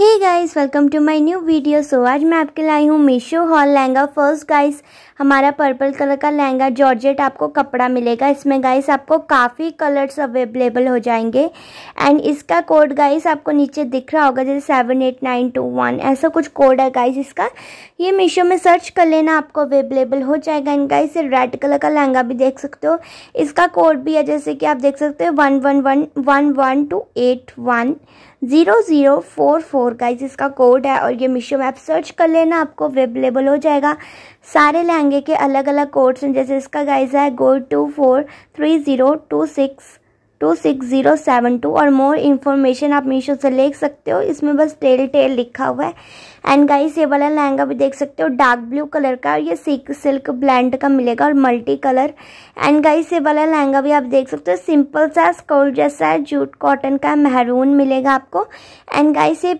hey guys welcome to my new video so आज मैं आपके लाई हूँ Meesho haul lehenga first guys हमारा पर्पल कलर का लहंगा जॉर्जेट आपको कपड़ा मिलेगा इसमें गाइस आपको काफ़ी कलर्स अवेलेबल हो जाएंगे एंड इसका कोड गाइस आपको नीचे दिख रहा होगा जैसे seven eight nine two one ऐसा कुछ कोड है गाइस इसका ये मीशो में सर्च कर लेना आपको अवेलेबल हो जाएगा एंड गाइस रेड कलर का लहंगा भी देख सकते हो इसका कोड भी है जैसे कि आप देख सकते हो one one one one one two eight one zero zero four four और गाइज इसका कोड है और ये मीशो में आप सर्च कर लेना आपको अवेलेबल हो जाएगा सारे लहंगे के अलग अलग कोड्स हैं जैसे इसका गाइज है गोल two four three zero two six two six zero seven two और मोर इन्फॉर्मेशन आप मीशो से ले सकते हो इसमें बस टेल टेल लिखा हुआ है एंड गाइस ये वाला लहंगा भी देख सकते हो डार्क ब्लू कलर का और ये सिल्क सिल्क ब्लैंड का मिलेगा और मल्टी कलर एंड गाइस ये वाला लहंगा भी आप देख सकते हो सिंपल सा स्कर्ट जैसा है जूट कॉटन का मेहरून मिलेगा आपको एंड गाइस ये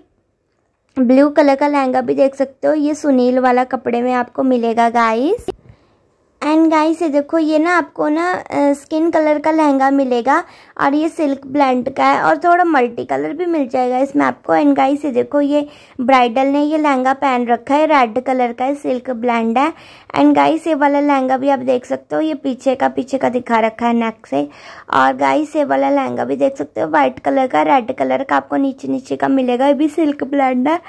ब्लू कलर का लहंगा भी देख सकते हो ये सुनील वाला कपड़े में आपको मिलेगा गाइस एंड गाइस से देखो ये ना आपको ना स्किन कलर का लहंगा मिलेगा और ये सिल्क ब्लेंड का है और थोड़ा मल्टी कलर भी मिल जाएगा इसमें आपको एंड गाइस से देखो ये ब्राइडल ने ये लहंगा पहन रखा है रेड कलर का है सिल्क ब्लेंड है एंड गाइस ये वाला लहंगा भी आप देख सकते हो ये पीछे का पीछे का दिखा रखा है नेक से और गाइस ये वाला लहंगा भी देख सकते हो वाइट कलर का रेड कलर का आपको नीचे नीचे का मिलेगा ये भी सिल्क ब्लेंड है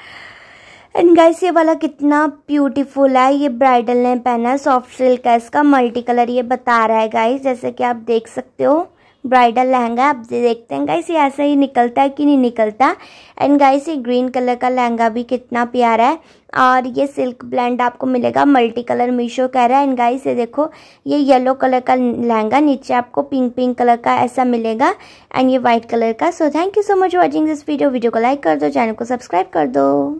एंड गाइस ये वाला कितना ब्यूटीफुल है ये ब्राइडल ने पहना है सॉफ्ट सिल्क है इसका मल्टी कलर ये बता रहा है गाइस जैसे कि आप देख सकते हो ब्राइडल लहंगा आप देखते हैं गाइस ये ऐसा ही निकलता है कि नहीं निकलता एंड गाइस ये ग्रीन कलर का लहंगा भी कितना प्यारा है और ये सिल्क ब्लेंड आपको मिलेगा मल्टी कलर मीशो कह रहा है एंड गाइस ये देखो ये येलो कलर का लहंगा नीचे आपको पिंक पिंक कलर का ऐसा मिलेगा एंड ये वाइट कलर का so thank you so much watching this video video को लाइक कर दो चैनल को सब्सक्राइब कर दो